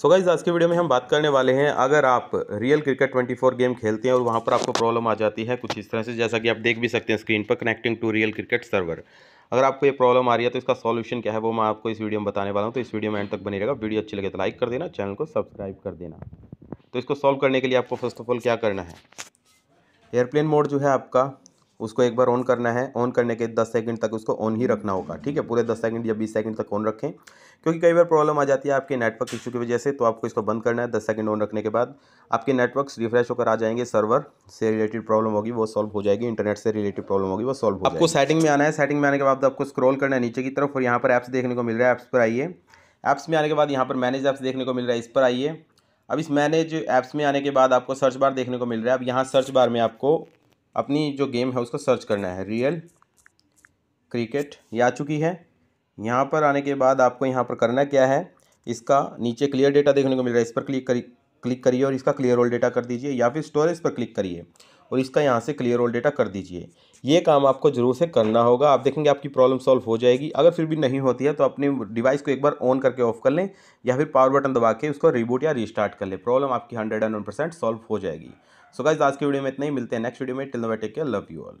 so guys आज के video में हम बात करने वाले हैं अगर आप रियल क्रिकेट 24 गेम खेलते हैं और वहाँ पर आपको प्रॉब्लम आ जाती है कुछ इस तरह से जैसा कि आप देख भी सकते हैं स्क्रीन पर connecting to real cricket server अगर आपको ये प्रॉब्लम आ रही है तो इसका सॉल्यूशन क्या है वो मैं आपको इस वीडियो में बताने वाला हूँ तो इस वीडियो में एंड तक बनी रहेगा वीडियो अच्छी लगे तो लाइक कर देना चैनल को सब्सक्राइब कर देना तो इसको सॉल्व करने के लिए आपको फर्स्ट ऑफ ऑल क्या करना है एयरप्लेन मोड जो है आपका उसको एक बार ऑन करना है ऑन करने के दस सेकंड तक उसको ऑन ही रखना होगा ठीक है पूरे दस सेकंड या बीस सेकंड तक ऑन रखें क्योंकि कई बार प्रॉब्लम आ जाती है आपके नेटवर्क इशू की वजह से तो आपको इसको बंद करना है दस सेकंड ऑन रखने के बाद आपके नेटवर्क्स रिफ्रेश होकर आ जाएंगे सर्वर से रिलेटेड प्रॉब्लम होगी वो सॉल्व हो जाएगी इंटरनेट से रिलेटेड प्रॉब्लम होगी वो सॉल्व हो आपको सेटिंग में आना है सेटिंग में आने के बाद आपको स्क्रॉल करना है नीचे की तरफ और यहाँ पर ऐप्स देखने को मिल रहा है ऐप्स पर आइए ऐप्स में आने के बाद यहाँ पर मैनेज ऐप्स देखने को मिल रहा है इस पर आइए अब इस मैनेज ऐप्स में आने के बाद आपको सर्च बार देखने को मिल रहा है अब यहाँ सर्च बार में आपको अपनी जो गेम है उसको सर्च करना है रियल क्रिकेट ये आ चुकी है यहाँ पर आने के बाद आपको यहाँ पर करना क्या है इसका नीचे क्लियर डेटा देखने को मिल रहा है इस पर क्लिक करिए क्लिक करिए और इसका क्लियर ऑल डेटा कर दीजिए या फिर स्टोरेज पर क्लिक करिए और इसका यहाँ से क्लियर ऑल डेटा कर दीजिए ये काम आपको जरूर से करना होगा आप देखेंगे आपकी प्रॉब्लम सॉल्व हो जाएगी अगर फिर भी नहीं होती है तो अपने डिवाइस को एक बार ऑन करके ऑफ कर लें या फिर पावर बटन दबा के उसको रिबूट या रिस्टार्ट कर लें प्रॉब्लम आपकी hundred and one percent solve हो जाएगी सो so गाइज आज की वीडियो में इतना ही मिलते हैं नेक्स्ट वीडियो में till take care love you all